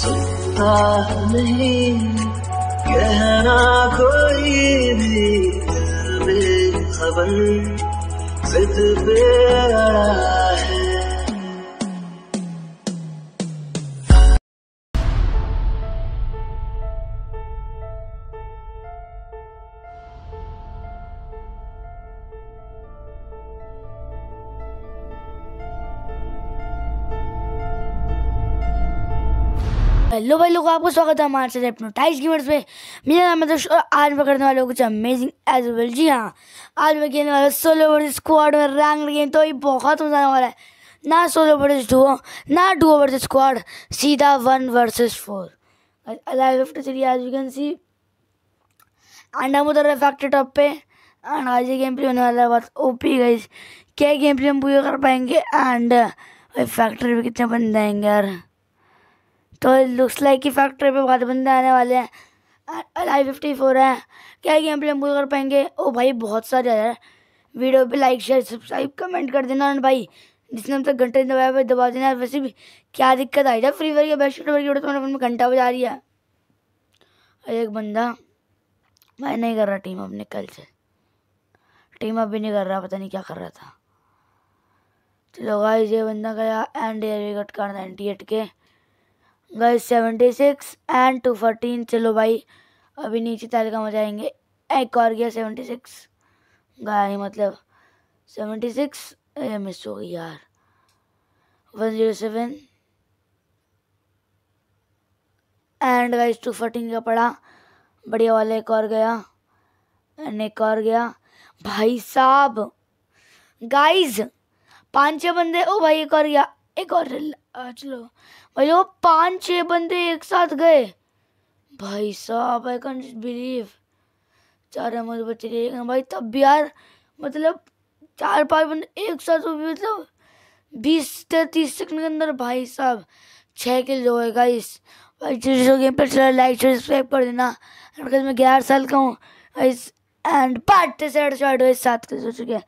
सुनता नहीं कहना कोई भी खबर जिद है हेलो भाई लोग आपको स्वागत है हमारे चैनल अपनोटाइज गेमर्स में मेरा नाम है दोस्त और आज मैं करने वाला हूँ कुछ अमेजिंग एज वेल जी हाँ आज मैं खेलने वाला सोलो वर्सेस स्क्वाड में रैंक गेम तो ये बहुत मजा आने वाला है ना सोलो वर्सेस डुओ ना डुओ वर्सेस स्क्वाड सीधा one versus four alive after three as you can see and हम उधर फैक्ट्री टॉप पे एंड आज ये गेम प्ले होने वाला है बहुत पी गई क्या गेम प्ले हम पूरा कर पाएंगे एंड फैक्ट्री में कितने बन जाएंगे यार तो लुक्स लाइक की फैक्ट्री पे बहुत बंदे आने वाले हैं आई फिफ्टी फोर है क्या गेम प्ले मूव कर पाएंगे ओ भाई बहुत सारे यार वीडियो पे लाइक शेयर सब्सक्राइब कमेंट कर देना और भाई जिसने हम तक घंटे दबाया दबा देना वैसे भी क्या दिक्कत आई जाए फ्री फायर के बेस्ट शूटर की वीडियो तुम्हारे फोन में घंटा बजा रही है एक बंदा मैं नहीं कर रहा टीम अपने निकल से टीम अप भी नहीं कर रहा पता नहीं क्या कर रहा था चलो भाई ये बंदा गया एंड एयर विकेट कर नाइन्टी एट के गए seventy six and two fourteen चलो भाई अभी नीचे तालिका में जाएंगे एक और गया सेवेंटी सिक्स गाय मतलब सेवेंटी सिक्स अरे मिस हो गई यार one zero seven and guys two fourteen का पड़ा बढ़िया वाला एक और गया एंड एक और गया भाई साहब गाइस पांच छः बंदे ओ भाई एक और गया एक और चलो भाई वो पांच छह बंदे एक साथ गए भाई साहब आई कैन बिलीव चार अमल बच्चे रहे भाई तब भी यार मतलब चार पांच बंदे एक साथ तो मतलब बीस से तीस सेकंड के अंदर भाई साहब छः किल जो है गाइस भाई जिस जो गेम पर चला लाइक सब्सक्राइब कर देना मैं ग्यारह साल का हूँ एंड पार्ट से सात किल हो चुके हैं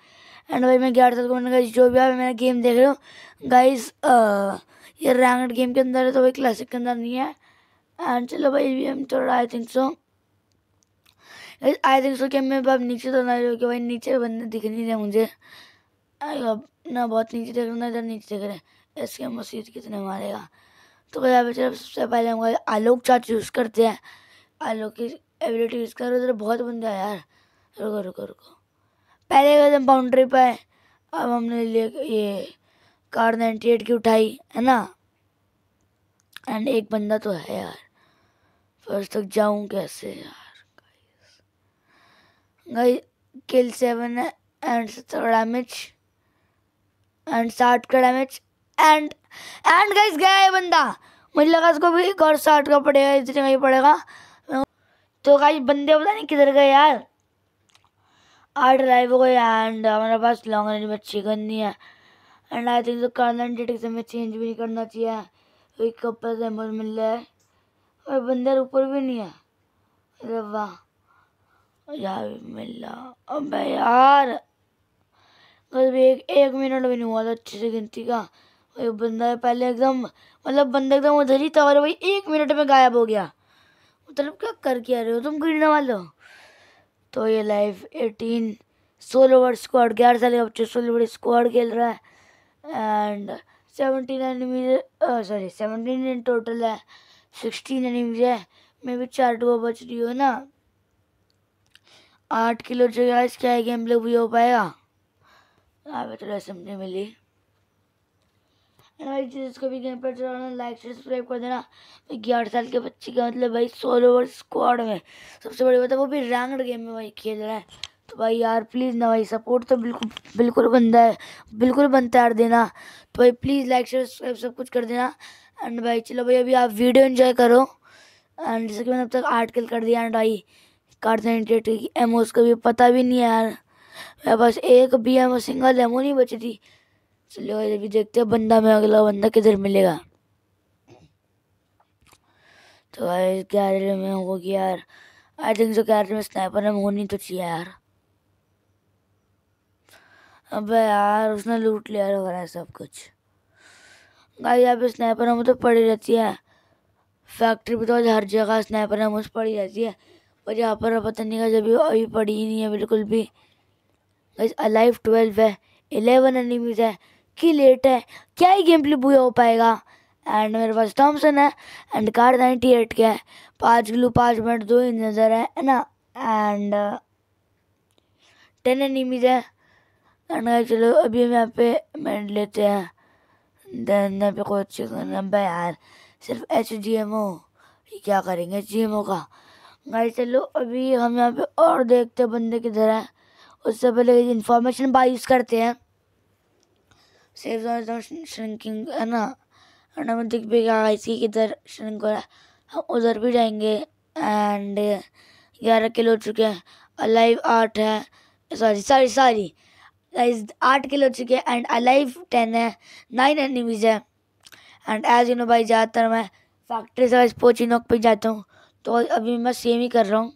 एंड भाई मैं ग्यारह साल का मैंने जो भी आप मेरा गेम देख रहे हो गाइस ये रैंकड गेम के अंदर है तो भाई क्लासिक के अंदर नहीं है एंड चलो भाई वी एम थोड़ा आई थिंक सो आई थिंक सो कि मैं अब नीचे तो ना क्योंकि भाई नीचे बंदे दिख नहीं रहे मुझे अब ना बहुत नीचे देख रहे ना इधर नीचे देख रहे इसके मसीद कितने मारेगा तो भाई यहाँ चलो सबसे पहले हम आलोक चार्ज यूज़ करते हैं आलोक की एबिलिटी यूज़ कर रहे उधर बहुत बंदा यार रुको रुको रुको पहले गए थे बाउंड्री पे अब हमने ले ये कार नाइन्टी एट की उठाई है ना एंड एक बंदा तो है यार फर्स्ट तक जाऊँ कैसे यार गई किल सेवन है एंड सत्तर का डैमेज एंड साठ का डैमेज एंड एंड गाइस गया है बंदा मुझे लगा इसको भी एक और साठ का पड़ेगा इतने का ही पड़ेगा तो गाइस बंदे पता नहीं किधर गए यार आठ लाइव हो गई एंड हमारे पास लॉन्ग रेंज में चिकन नहीं है एंड आई थिंक तो कर्नल डिटेक्स हमें चेंज भी नहीं करना चाहिए एक कपल से मिल रहा है और बंदे ऊपर भी नहीं है अरे वाह यार मिल रहा अब यार बस भी एक एक मिनट भी नहीं हुआ था अच्छे से गिनती का वही बंदा पहले एकदम मतलब बंदा एकदम उधर ही था और भाई एक मिनट में गायब हो गया मतलब क्या कर के आ रहे हो तुम गिरने वाले हो तो ये लाइव एटीन सोलह ओवर स्क्वाड ग्यारह साल का बच्चा सोलह ओवर स्क्वाड खेल रहा है and seventeen enemies sorry seventeen in total है सिक्सटीन एनिमीज है मे भी चार टू बच रही हो ना आठ किलो जगह इसके आएगी गेम लोग भी हो पाएगा हमें थोड़ा समझ मिली हमारी चीज़ को भी गेम पर चलाना लाइक सब्सक्राइब कर देना भाई ग्यारह साल के बच्चे का मतलब भाई सोलो ओवर स्क्वाड में सबसे बड़ी बात है वो भी रैंगड गेम में भाई खेल रहा है तो भाई यार प्लीज़ ना भाई सपोर्ट तो बिल्कुल बिल्कुल बनता है बिल्कुल बनता है यार देना तो भाई प्लीज़ लाइक सब्सक्राइब सब कुछ कर देना एंड भाई चलो भाई अभी आप वीडियो इन्जॉय करो एंड जैसे कि मैंने अब तक आर्ट किल कर दिया एंड भाई कार्सनेटेड की एमओस का भी पता भी नहीं है यार मेरे पास एक भी एमओ सिंगल एमओ नहीं बची थी चलो अभी देखते हैं बंदा में अगला बंदा किधर मिलेगा तो भाई कैरियर में होगी यार आई थिंक जो कैरियर में स्नाइपर में होनी तो चाहिए यार अबे यार उसने लूट लिया है सब कुछ गाई यहाँ पे स्नैपर हम तो पड़ी रहती है फैक्ट्री भी तो हर जगह स्नैपर हम उस पड़ी रहती है पर यहाँ पर पता नहीं का जब अभी पड़ी ही नहीं है बिल्कुल भी अलाइव ट्वेल्व है एलेवन एनिमीज़ है की लेट है क्या ही गेम प्ले पूरा हो पाएगा एंड मेरे पास थॉमसन है एंड कार नाइन्टी एट का है पाँच ग्लू पाँच मिनट दो ही नज़र है है ना एंड टेन एनिमीज है एंड चलो अभी हम यहाँ पे मैं लेते हैं देन यहाँ पे कोई अच्छे नंबर यार सिर्फ एच जी एम ओ क्या करेंगे एच जी एम ओ का गाइस चलो अभी हम यहाँ पे और देखते हैं बंदे किधर है उससे पहले इन्फॉर्मेशन बाई यूज़ करते हैं सेव ಝೋನ್ श्रिंकिंग है ना एंड हमें दिख भी गया इसी किधर श्रिंक हो रहा है हम उधर भी जाएंगे एंड ग्यारह किलो हो चुके हैं अलाइव आठ है सॉरी सॉरी सॉरी गाइस आठ किलो हो चुके हैं एंड अलाइव टेन है नाइन एनिमीज है एंड एज यू नो भाई ज़्यादातर मैं फैक्ट्री से पोची नोक पर जाता हूँ तो अभी मैं सेम ही कर रहा हूँ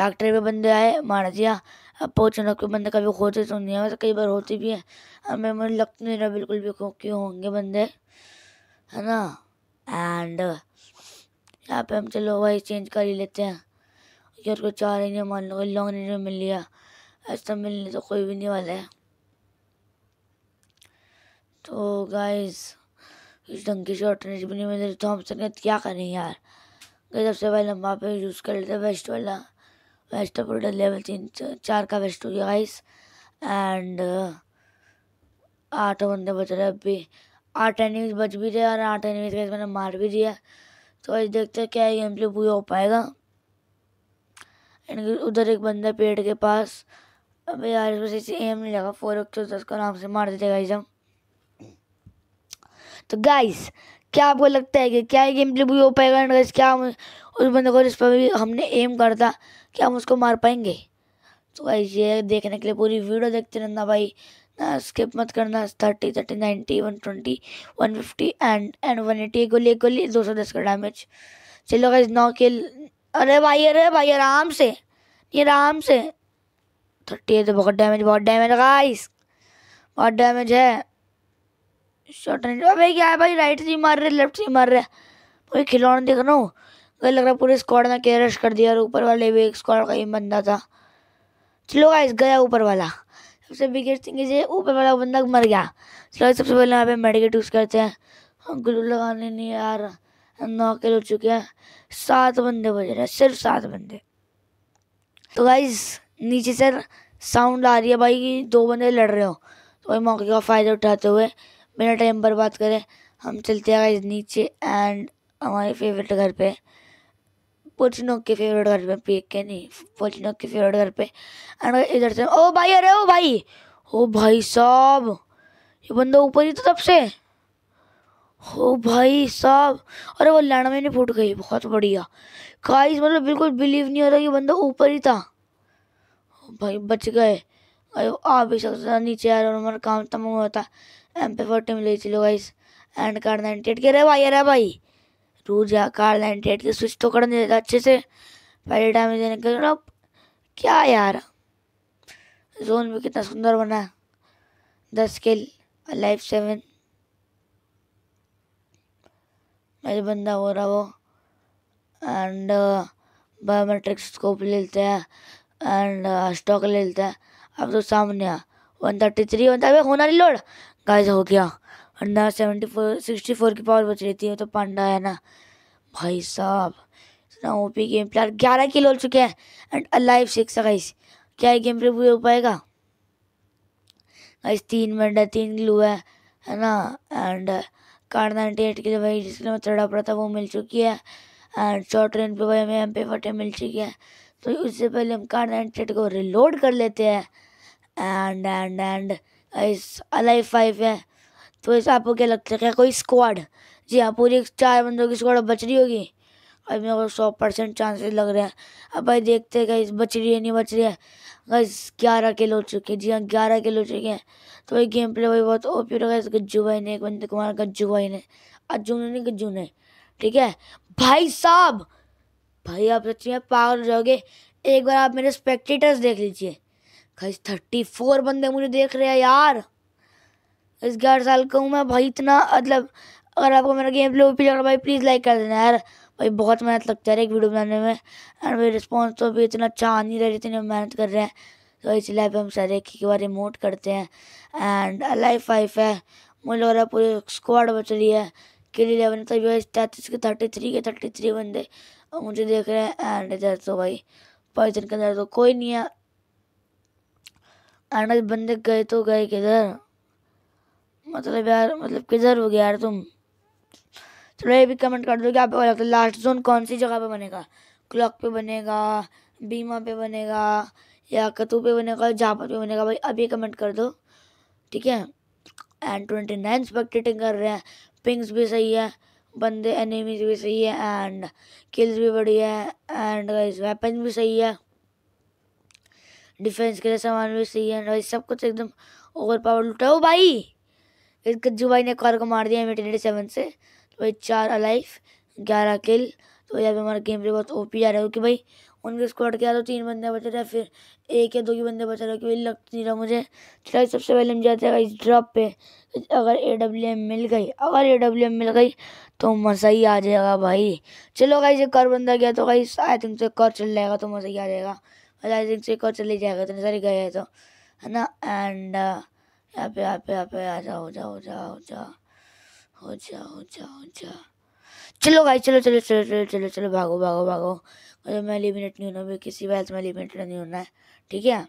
फैक्ट्री पे बंदे आए मार दिया अब पहुँचनक बंदे कभी खोते तो नहीं है वैसे कई बार होती भी है हमें मुझे लगता नहीं रहा बिल्कुल भी क्यों होंगे बंदे है ना एंड यहाँ पे हम चलो वही चेंज कर ही लेते हैं कि उसको चार इंजन मान लो लॉन्ग इंजन मिल लिया ऐसा मिलने तो कोई भी नहीं वाला है तो गाइस इस ढंग की शॉर्ट रेंज भी नहीं मिल रही तो हम सकते क्या करें यार सबसे पहले हम वहाँ पे यूज़ कर लेते हैं वेस्ट वाला वेस्ट लेवल तीन चार का वेस्ट हो गया गाइस एंड आठ बंदे बच रहे अब भी आठ एनिमीज बच भी रहे और आठ एनिमीज का मैंने मार भी दिया तो आज देखते हैं क्या गेम प्ले पूरा हो पाएगा एंड उधर एक बंदा पेड़ के पास अभी यार इस वजह से एम नहीं लगा फोर एक सौ दस को आराम से मार देते गाइज हम तो गाइस क्या आपको लगता है कि क्या ये गेम प्ले भी हो पाएगा एंड गाइस क्या उस बंदे को जिस पर भी हमने एम करता क्या हम उसको मार पाएंगे तो गाइस ये देखने के लिए पूरी वीडियो देखते रहना भाई ना स्किप मत करना thirty thirty ninety one twenty one fifty and and one eighty एक गोली एक गोली दो सौ दस का डैमेज चलो गाइस नौ के अरे भाई अरे भाई आराम से ये आराम से थर्टी है तो बहुत डैमेज बहुत डैमेज गाइस बहुत डैमेज है शॉर्ट रेंज अबे क्या है भाई राइट से मार रहे लेफ्ट से मार रहे भाई खिलौना देख रहा हूँ गई लग रहा है पूरे स्क्वाड ने के रश कर दिया और ऊपर वाले भी एक स्क्वाड का ही बंदा था चलो गाइस गया ऊपर वाला सबसे बिगेस्ट थिंग ये ऊपर वाला बंदा मर गया चलो सबसे पहले यहाँ पे मेडिकेट यूज़ करते हैं ग्लू हाँ, लगाने नहीं यार नौ किल हो चुके हैं सात बंदे बज रहे हैं सिर्फ सात बंदे तो गाइज नीचे से साउंड आ रही है भाई कि दो बंदे लड़ रहे हो तो भाई मौके का फ़ायदा उठाते हुए बिना टाइम पर बात करें हम चलते आए नीचे एंड हमारे फेवरेट घर पे पोचिनोक के फेवरेट घर पे पी के नहीं पोचिनोक के फेवरेट घर पे एंड इधर से ओ भाई अरे ओ भाई ओ भाई साहब ये बंदा ऊपर ही तो तब से हो भाई साहब अरे वो लैंड नहीं फूट गई बहुत बढ़िया काइस मतलब बिल्कुल बिलीव नहीं हो रहा कि बंदा ऊपर ही था भाई बच गए अरे आ भी सकता नीचे यार और हमारा काम तमाम होता एम पे फोर्टी मिली चलो guys and car ninety eight के रे भाई अरे भाई रोज या कार नाइनटी एट के स्विच तो कर देता अच्छे से पहले डैमेज देने के का क्या यार जोन भी कितना सुंदर बना है दस किल लाइफ सेवन मेरे बंदा हो रहा वो एंड बायोमेट्रिक स्कोप ले लेते हैं एंड स्टॉक ले लेते हैं अब तो सामने one thirty three one thirty होना नहीं लोड गाइस हो गया अंडा सेवेंटी फोर सिक्सटी फोर की पावर बच रही है तो पांडा है ना भाई साहब इतना ओ पी गेम प्लेयर ग्यारह किल हो चुके हैं एंड अलाइव सिक्स है गाइस क्या ये गेम प्ले पूरे हो पाएगा गाइस तीन मिनट है तीन ग्लू है है ना एंड कार नाइन्टी एट के जो भाई जिसके मैं चढ़ा पड़ा था वो मिल चुकी है एंड शॉर्ट रेंज पे भाई हमें एम पे फटे मिल चुकी है तो उससे पहले हम कार नाइन्टी एट को रिलोड कर लेते हैं and and and alive five है तो ऐसे आपको क्या लगता है क्या कोई स्क्वाड जी हाँ पूरी चार बंदों की स्क्वाड बच रही होगी अभी मेरे को सौ परसेंट चांसेस लग रहे हैं अब भाई देखते हैं कहीं बच रही है नहीं बच रही है गैस ग्यारह किलो हो चुके हैं जी हाँ ग्यारह किलो हो चुके हैं तो वही गेम प्ले भाई बहुत ओपी होगा इस गज्जू भाई ने एक बंदे कुमार गज्जू भाई ने अज्जू ने नहीं गज्जू ने ठीक है भाई साहब भाई आप सच में पागल हो जाओगे एक बार आप मेरे स्पेक्टेटर्स देख लीजिए गाइस थर्टी फोर बंदे मुझे देख रहे हैं यार इस ग्यारह साल का हूँ मैं भाई इतना मतलब अगर आपको मेरा गेम प्ले पी लगा भाई प्लीज़ लाइक कर देना यार भाई बहुत मेहनत लगता है एक वीडियो बनाने में एंड भाई रिस्पॉन्स तो भी इतना अच्छा आ नहीं रहा जितनी मेहनत कर रहे हैं तो इसलिए हम सर एक ही बार रिमोट करते हैं एंड लाइफ फाइफ है मुझे लग रहा है पूरी स्क्वाड बच रही है किल इलेवन तक जो है तैंतीस के थर्टी थ्री के थर्टी थ्री बंदे मुझे देख रहे हैं एंड इधर तो भाई पॉइजन के अंदर तो कोई नहीं है अचानक बंदे गए तो गए किधर मतलब यार मतलब किधर हो गया यार तुम चलो ये भी कमेंट कर दो कि आपको लगता है लास्ट जोन कौन सी जगह पे बनेगा क्लॉक पे बनेगा बीमा पे बनेगा या कतू पे बनेगा जापत पे बनेगा भाई अभी कमेंट कर दो ठीक है एंड ट्वेंटी नाइन स्पेक्टेटिंग कर रहे हैं पिंग्स भी सही है बंदे एनिमीज भी सही है एंड किल्स भी बढ़िया है एंड वेपन भी सही है डिफेंस के लिए सामान भी सही है भाई सब कुछ एकदम ओवर पावर लुटा हो भाई कज्जू भाई ने कार को मार दिया एटी सेवन से तो भाई चार अलाइफ ग्यारह किल तो यहाँ पे हमारा गेम प्ले बहुत ओपी जा रहा है क्योंकि भाई उनके स्क्वाड क्या तो तीन बंदे बचे रहे फिर एक या दो ही बंदे बचे रहे कि भाई लग नहीं रहा मुझे चलो सबसे पहले हम जाते हैं इस ड्रॉप पे अगर ए डब्ल्यू एम मिल गई अगर ए डब्ल्यू एम मिल गई तो मज़ा ही आ जाएगा भाई चलो भाई ये कर बंदा गया तो भाई आई थिंक से कर चल जाएगा तो मज़ा ही आ जाएगा और आई थिंक एक और चले जाएगा इतने सारे गए तो है ना एंड uh, यहाँ पे यहाँ पे यहाँ पे आ जाओ जाओ जाओ जाओ हो जा हो जा हो जा चलो भाई चलो चलो चलो चलो चलो चलो भागो भागो भागो मुझे मैं लिमिनेट नहीं होना किसी बात में लिमिनेट नहीं होना है ठीक है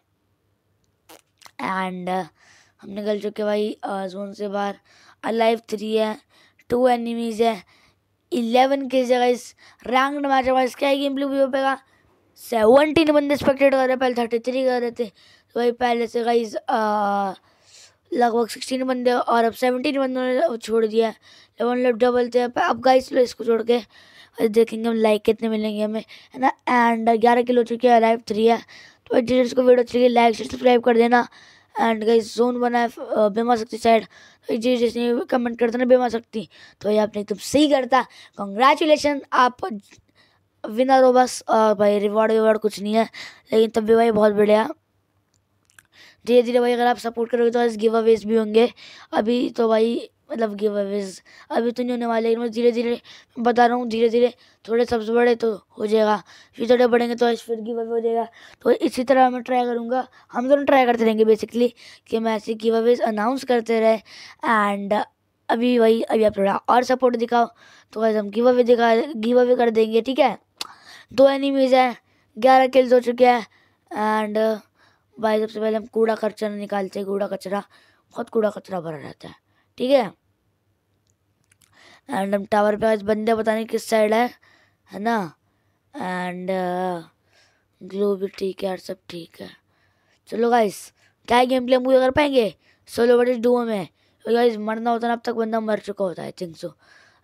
एंड uh, हम निकल चुके भाई जोन uh, से बाहर अलाइव थ्री है टू एनिमीज़ है इलेवन के जगह इस रैंक मैच है इसका गेम प्ले भी हो पाएगा सेवनटीन बंदे एक्सपेक्टेड कर रहे पहले थर्टी थ्री कर रहे थे तो भाई पहले से गाइज लगभग सिक्सटीन बंदे और अब सेवनटीन बंदों ने छोड़ दिया लेवन मतलब डबल थे अब गाइस लो इसको छोड़ के देखेंगे हम लाइक कितने मिलेंगे हमें है ना एंड ग्यारह किलो चुके हैं लाइव थ्री है तो जिस को वीडियो अच्छी लाइक सब्सक्राइब कर देना एंड गाइस जोन बना है बेमा शक्ति साइड तो जी जिसने कमेंट करता ना बेमा शक्ति तो भाई आपने एकदम सही करता कॉन्ग्रेचुलेसन आप विनर हो बस और भाई रिवॉर्ड विवॉर्ड कुछ नहीं है लेकिन तब भी भाई बहुत बढ़िया धीरे धीरे भाई अगर आप सपोर्ट करोगे तो आज गिव अवेज भी होंगे अभी तो भाई मतलब गिव अवेज अभी तो नहीं होने वाले लेकिन मैं धीरे धीरे बता रहा हूँ धीरे धीरे थोड़े सब्स बढ़े तो हो जाएगा फिर थोड़े बढ़ेंगे तो फिर गिव अवे हो जाएगा तो इसी तरह मैं ट्राई करूँगा हम दोनों ट्राई करते रहेंगे बेसिकली कि मैं ऐसे गिव अवेज अनाउंस करते रहे एंड अभी वही अभी आप थोड़ा और सपोर्ट दिखाओ तो गाइज हम गिव अवे दिखा गिव अवे कर देंगे ठीक है दो एनिमीज़ हैं ग्यारह किल्स हो चुके हैं एंड भाई सबसे पहले हम कूड़ा कचरा निकालते हैं कूड़ा कचरा बहुत कूड़ा कचरा भरा रहता है ठीक है एंड हम टावर पे आज बंदे बताने किस साइड है है ना एंड ग्लो भी ठीक है यार सब ठीक है चलो गाइस क्या गेम प्ले मूवी कर पाएंगे सोलो बटेज डुओ में गाइस मरना होता ना अब तक बंदा मर चुका होता है थिंक सो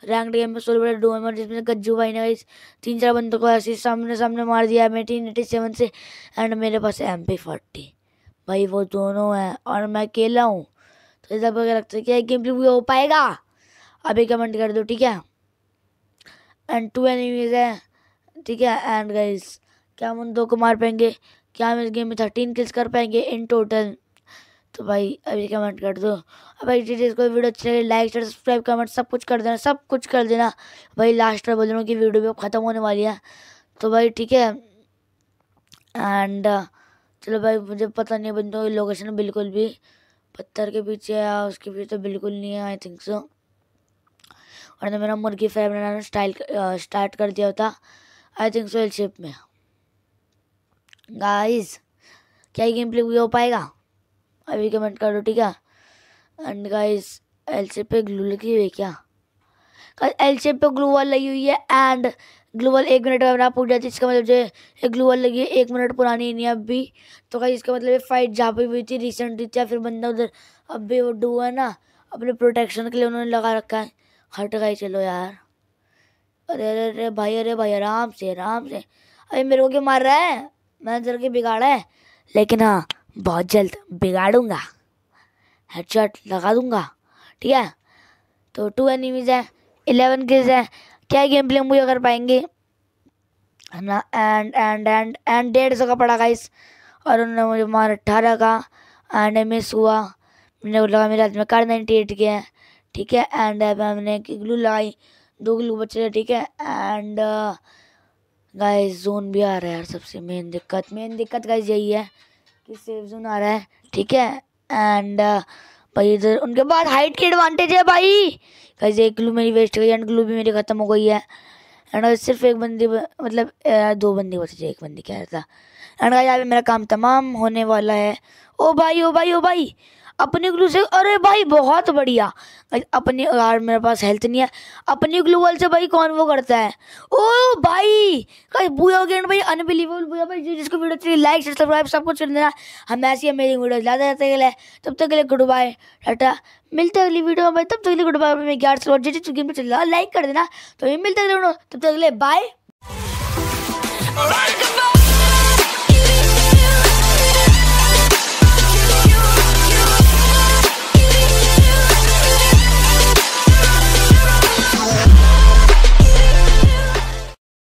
रैंक गेम में सोलह बड़े डूमर जिसमें गज्जू भाई ने गाइज तीन चार बंदों को ऐसे सामने सामने मार दिया मैं एटीन एटी सेवन से एंड मेरे पास एम पी फोर्टी भाई वो दोनों हैं और मैं अकेला हूँ तो ऐसा क्या लगता है कि गेम प्ले हो पाएगा अभी कमेंट कर दो ठीक है एंड टू एनिमीज है ठीक है एंड गाइज क्या हम उन दो को मार पाएंगे क्या हम इस गेम में थर्टीन किल्स कर पाएंगे इन टोटल तो भाई अभी कमेंट कर दो अब भाई डिटेल्स को वीडियो अच्छी लगे लाइक शेयर सब्सक्राइब कमेंट सब कुछ कर देना सब कुछ कर देना भाई लास्ट में बोल रहा हूँ कि वीडियो भी ख़त्म होने वाली है तो भाई ठीक है एंड चलो भाई मुझे पता नहीं बन की लोकेशन बिल्कुल भी पत्थर के पीछे या उसके पीछे तो बिल्कुल नहीं है आई थिंक सो और ने मेरा मुर्गी फ्राई बनाना स्टाइल स्टार्ट कर दिया था I think so L shape में गाइस क्या गेम प्ले हो पाएगा अभी कमेंट करो ठीक है एंड गाइस एल शेप पे ग्लू लगी हुई है क्या एल शेप पे ग्लू वाल लगी हुई है एंड ग्लू वाल एक मिनट में आप जाती है इसका मतलब जो ग्लू वाल लगी है एक मिनट पुरानी नहीं है अब भी तो कहीं इसका मतलब फाइट जहाँ पर हुई थी रिसेंटली या फिर बंदा उधर अब भी वो डू है ना अपने प्रोटेक्शन के लिए उन्होंने लगा रखा है हट गई चलो यार अरे अरे अरे भाई अरे भाई आराम से आराम से अरे मेरे को क्यों मार रहा है मैंने जर के बिगाड़ा है लेकिन हाँ बहुत जल्द बिगाड़ूंगा हेडशॉट लगा दूंगा ठीक है तो टू एनिमीज़ है इलेवन गेज है क्या गेम प्ले मुझे कर पाएंगे ना एंड एंड एंड एंड डेढ़ सौ का पड़ा गाइस और उन्होंने मुझे मार अट्ठारह का एंड मिस हुआ मैंने लगा मेरे हाथ में कार नाइन्टी एट के हैं ठीक है एंड मैंने ग्लू लगाई दो ग्लू बचे ठीक है एंड गाइस जोन भी आ रहा है यार सबसे मेन दिक्कत मेन दिक्कत गाइस यही है कि सेफ जोन आ रहा है ठीक है एंड uh, भाई इधर उनके पास हाइट की एडवांटेज है भाई कैसे एक ग्लू मेरी वेस्ट हो गई एंड ग्लू भी मेरी ख़त्म हो गई है एंड सिर्फ एक बंदी मतलब दो बंदी बचे एक बंदी कह रहा था एंड यहाँ पे मेरा काम तमाम होने वाला है ओ भाई ओ भाई ओ भाई अपने ग्लू से अरे भाई बहुत बढ़िया अपने यार मेरे पास हेल्थ नहीं है अपने ग्लू ग्लूवल से भाई कौन वो करता है ओ भाई कहीं बुआ गेंड भाई अनबिलीवेबल बुआ भाई जिसको वीडियो चाहिए लाइक सब्सक्राइब सब कुछ कर देना हम ऐसी अमेजिंग वीडियो ज़्यादा रहते गए तब तक के लिए गुड बाय टाटा मिलते अगली वीडियो तो में तब तक के लिए गुड बाय मैं ग्यारह सौ जी जी गेम पर चल रहा लाइक कर देना तो ये मिलते अगले तब तक के लिए बाय